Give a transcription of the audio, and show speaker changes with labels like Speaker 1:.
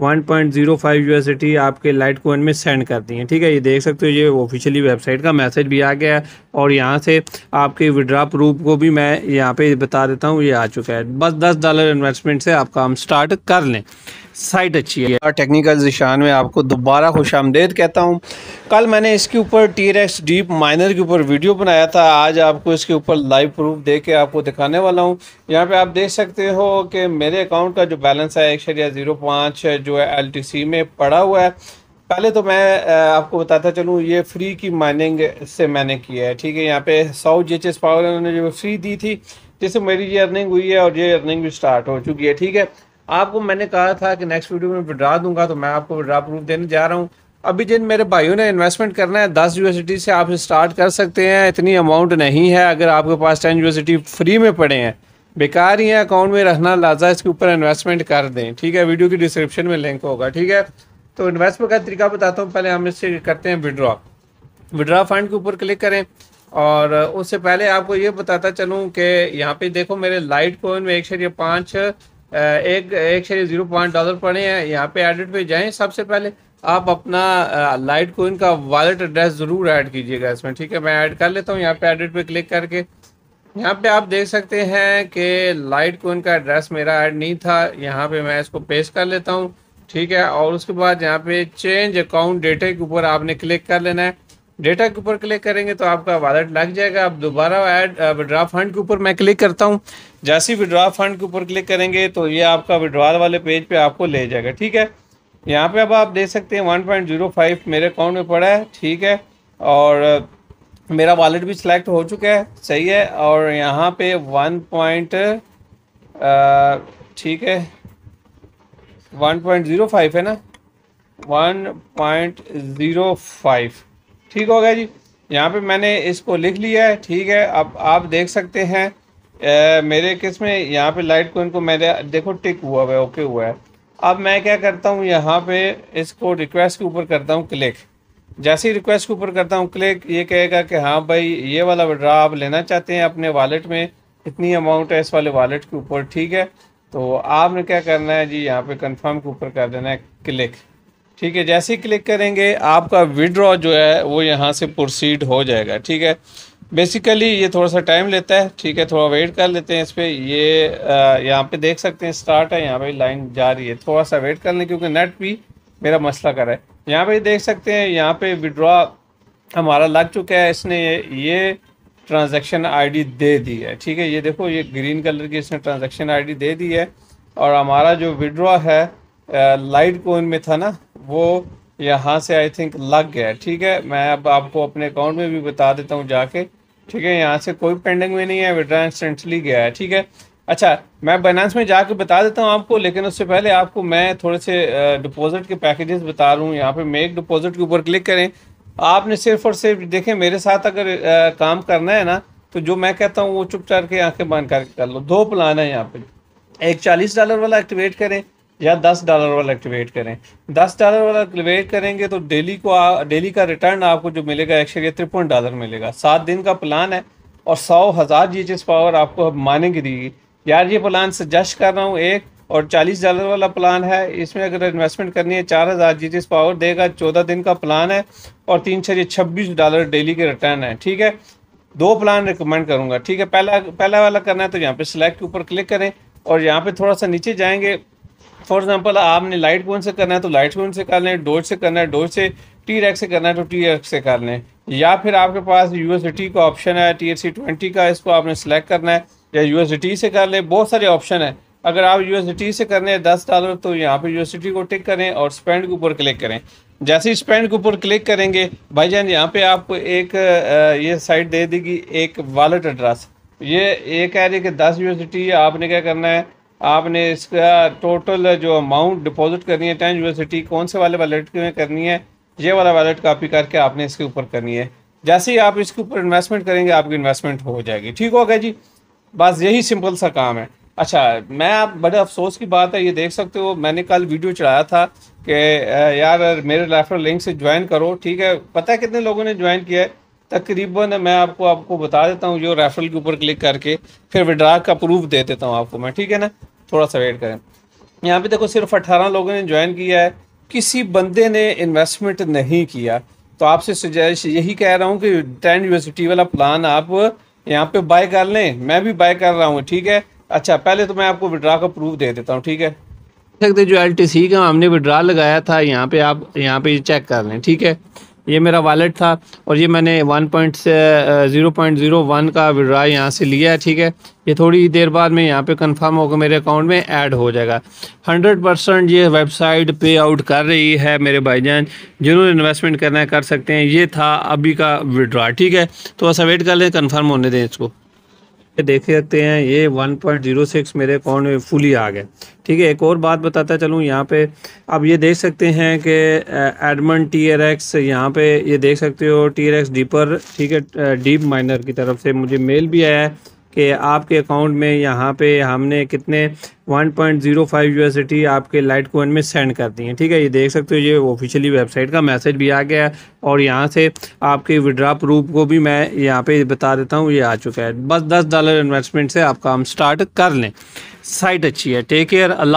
Speaker 1: 1.05 USD आपके light coin में send कर दी हैं ठीक है ये देख सकते हो ये ऑफिशियली वेबसाइट का मैसेज भी आ गया है और यहाँ से आपके विड्रा प्रूफ को भी मैं यहाँ पे बता देता हूँ ये आ चुका है बस 10 डॉलर इन्वेस्टमेंट से आप काम स्टार्ट कर लें साइट अच्छी है और टेक्निकल निशान में आपको दोबारा खुश आमदेद कहता हूँ कल मैंने इसके ऊपर टी एक्स डीप माइनर के ऊपर वीडियो बनाया था आज आपको इसके ऊपर लाइव प्रूफ दे के आपको दिखाने वाला हूँ यहाँ पे आप देख सकते हो कि मेरे अकाउंट का जो बैलेंस है एक शरिया ज़ीरो पाँच जो है एल टी सी में पड़ा हुआ है पहले तो मैं आपको बताता चलूँ ये फ्री की माइनिंग से मैंने किया है ठीक है यहाँ पे सौ जी एच एस पावर ने जो फ्री दी थी जिससे मेरी ये अर्निंग हुई है और ये अर्निंग भी स्टार्ट हो चुकी है ठीक है आपको मैंने कहा था कि नेक्स्ट वीडियो में विड्रा दूंगा तो मैं आपको विड्रा प्रूफ देने जा रहा हूँ अभी जिन मेरे भाइयों ने इन्वेस्टमेंट करना है दस यूनिवर्सिटी से आप स्टार्ट कर सकते हैं इतनी अमाउंट नहीं है अगर आपके पास टेन यूनिवर्सिटी फ्री में पड़े हैं बेकार ही है अकाउंट में रखना लाजा इसके ऊपर इन्वेस्टमेंट कर दें ठीक है वीडियो की डिस्क्रिप्शन में लिंक होगा ठीक है तो इन्वेस्टमेंट का तरीका बताता हूँ पहले हम इससे करते हैं विड्रॉ विड्रॉ फंड के ऊपर क्लिक करें और उससे पहले आपको ये बताता चलूँ कि यहाँ पे देखो मेरे लाइट कोइन में एक शरीर पाँच एक एक शेयर जीरो पॉइंट डॉलर पड़े हैं यहाँ पे एडिट पे जाएं सबसे पहले आप अपना लाइट कोइन का वॉलेट एड्रेस ज़रूर ऐड कीजिएगा इसमें ठीक है मैं ऐड कर लेता हूँ यहाँ पे एडिट पे क्लिक करके यहाँ पे आप देख सकते हैं कि लाइट कोइन का एड्रेस मेरा ऐड नहीं था यहाँ पे मैं इसको पेश कर लेता हूँ ठीक है और उसके बाद यहाँ पे चेंज अकाउंट डेटा के ऊपर आपने क्लिक कर लेना है डेटा के ऊपर क्लिक करेंगे तो आपका वॉलेट लग जाएगा आप दोबारा ऐड विड्रा फंड के ऊपर मैं क्लिक करता हूँ जैसे विड्रा फंड के ऊपर क्लिक करेंगे तो ये आपका विड्रॉल वाले पेज पे आपको ले जाएगा ठीक है यहाँ पे अब आप देख सकते हैं 1.05 मेरे अकाउंट में पड़ा है ठीक है और मेरा वॉलेट भी सिलेक्ट हो चुका है सही है और यहाँ पे वन पॉइंट ठीक है फाइव है ना फाइव ठीक हो गया जी यहाँ पे मैंने इसको लिख लिया है ठीक है अब आप देख सकते हैं ए, मेरे किस में यहाँ पे लाइट को इनको मैंने देखो टिक हुआ हुआ है ओके हुआ है अब मैं क्या करता हूँ यहाँ पे इसको रिक्वेस्ट के ऊपर करता हूँ क्लिक जैसे ही रिक्वेस्ट के ऊपर करता हूँ क्लिक ये कहेगा कि हाँ भाई ये वाला विड्रा आप लेना चाहते हैं अपने वालेट में कितनी अमाउंट है इस वाले वालेट के ऊपर ठीक है तो आपने क्या करना है जी यहाँ पे कंफर्म के ऊपर कर देना है क्लिक ठीक है जैसे ही क्लिक करेंगे आपका विड्रॉ जो है वो यहाँ से प्रोसीड हो जाएगा ठीक है बेसिकली ये थोड़ा सा टाइम लेता है ठीक है थोड़ा वेट कर लेते हैं इस पर ये यहाँ पे देख सकते हैं स्टार्ट है यहाँ पे लाइन जा रही है थोड़ा सा वेट कर लें क्योंकि नेट भी मेरा मसला कर रहा है यहाँ पे देख सकते हैं यहाँ पे विड्रॉ हमारा लग चुका है इसने ये ये ट्रांजेक्शन आई दे दी है ठीक है ये देखो ये ग्रीन कलर की इसने ट्रांजेक्शन आई दे दी है और हमारा जो विड्रॉ है लाइट कोइन में था ना वो यहाँ से आई थिंक लग गया ठीक है मैं अब आपको अपने अकाउंट में भी बता देता हूँ जाके ठीक है यहाँ से कोई पेंडिंग में नहीं है विड्रा इंस्टेंटली गया है ठीक है अच्छा मैं बाइनांस में जाके बता देता हूँ आपको लेकिन उससे पहले आपको मैं थोड़े से डिपॉजिट के पैकेजेस बता रहा हूँ यहाँ पे मेक डिपॉजिट के ऊपर क्लिक करें आपने सिर्फ और सिर्फ देखें मेरे साथ अगर आ, काम करना है ना तो जो मैं कहता हूँ वो चुप चार के आंखें बंद करके कर लो दो प्लान है यहाँ पे एक चालीस डॉलर वाला एक्टिवेट करें या दस डॉलर वाला एक्टिवेट करें दस डॉलर वाला एक्टिवेट करेंगे तो डेली को डेली का रिटर्न आपको जो मिलेगा एक शेयर तिरपन डॉलर मिलेगा सात दिन का प्लान है और सौ हज़ार जी पावर आपको अब मानेंगे देगी यार ये प्लान सजेस्ट कर रहा हूँ एक और चालीस डॉलर वाला प्लान है इसमें अगर इन्वेस्टमेंट करनी है चार हज़ार जी पावर देगा चौदह दिन का प्लान है और तीन छः छब्बीस डॉलर डेली के रिटर्न है ठीक है दो प्लान रिकमेंड करूँगा ठीक है पहला पहला वाला करना है तो यहाँ पर सिलेक्ट के ऊपर क्लिक करें और यहाँ पर थोड़ा सा नीचे जाएंगे फॉर एग्जाम्पल आपने लाइट कौन से करना है तो लाइट कौन से कर लें डोज से करना है डोज से टी रैक से करना है तो टी रैक से कर लें या फिर आपके पास यू का ऑप्शन है टी एस ट्वेंटी का इसको आपने सेलेक्ट करना है या यू से कर लें बहुत सारे ऑप्शन है अगर आप यू से करने हैं दस डॉलर तो यहाँ पर यू को टिक करें और स्पेंड के ऊपर क्लिक करें जैसे ही स्पेंड के ऊपर क्लिक करेंगे भाई जान यहाँ पर आपको एक ये साइट दे देगी एक वॉलेट एड्रेस ये ये कह रही है कि दस यू आपने क्या करना है आपने इसका टोटल जो अमाउंट डिपॉजिट करनी है टेन यूनिवर्सिटी कौन से वाले वैलेट में करनी है ये वाला वैलेट कॉपी करके आपने इसके ऊपर करनी है जैसे ही आप इसके ऊपर इन्वेस्टमेंट करेंगे आपकी इन्वेस्टमेंट हो जाएगी ठीक हो गया जी बस यही सिंपल सा काम है अच्छा मैं आप बड़े अफसोस की बात है ये देख सकते हो मैंने कल वीडियो चढ़ाया था कि यार मेरे रेफरल लिंक से ज्वाइन करो ठीक है पता है कितने लोगों ने ज्वाइन किया है तकरीबन मैं आपको आपको बता देता हूँ जो रेफरल के ऊपर क्लिक करके फिर विड्रा का प्रूफ दे देता हूँ आपको मैं ठीक है ना थोड़ा सा वेट करें यहाँ पे देखो सिर्फ अट्ठारह लोगों ने ज्वाइन किया है किसी बंदे ने इन्वेस्टमेंट नहीं किया तो आपसे सुजेश यही कह रहा हूँ कि टेन यूनिवर्सिटी वाला प्लान आप यहाँ पे बाय कर लें मैं भी बाय कर रहा हूँ ठीक है अच्छा पहले तो मैं आपको विड्रा का प्रूफ दे देता हूँ ठीक है सकते जो एल का हमने विड्रा लगाया था यहाँ पे आप यहाँ पे चेक कर लें ठीक है ये मेरा वॉलेट था और ये मैंने वन पॉइंट से ज़ीरो पॉइंट ज़ीरो वन का विड्रा यहाँ से लिया है ठीक है ये थोड़ी देर बाद में यहाँ पे कंफर्म होकर मेरे अकाउंट में ऐड हो जाएगा हंड्रेड परसेंट ये वेबसाइट पे आउट कर रही है मेरे भाईजान जिन्होंने इन्वेस्टमेंट करना है कर सकते हैं ये था अभी का विड्रा ठीक है तो ऐसा वेट कर लें कन्फर्म होने दें इसको ये देख सकते हैं ये 1.06 मेरे अकाउंट में फुली आ गए ठीक है एक और बात बताता चलूँ यहाँ पे अब ये देख सकते हैं कि एडमन टी आर एक्स यहाँ पर ये देख सकते हो टी आर एक्स डीपर ठीक है डीप माइनर की तरफ से मुझे मेल भी आया है कि आपके अकाउंट में यहाँ पे हमने कितने 1.05 यूएसडी आपके लाइट कोइन में सेंड कर दिए ठीक है ये देख सकते हो ये ऑफिशियली वेबसाइट का मैसेज भी आ गया है और यहाँ से आपके विड्रा प्रूफ को भी मैं यहाँ पे बता देता हूँ ये आ चुका है बस दस डॉलर इन्वेस्टमेंट से आप काम स्टार्ट कर लें साइट अच्छी है टेक केयर अल्लाह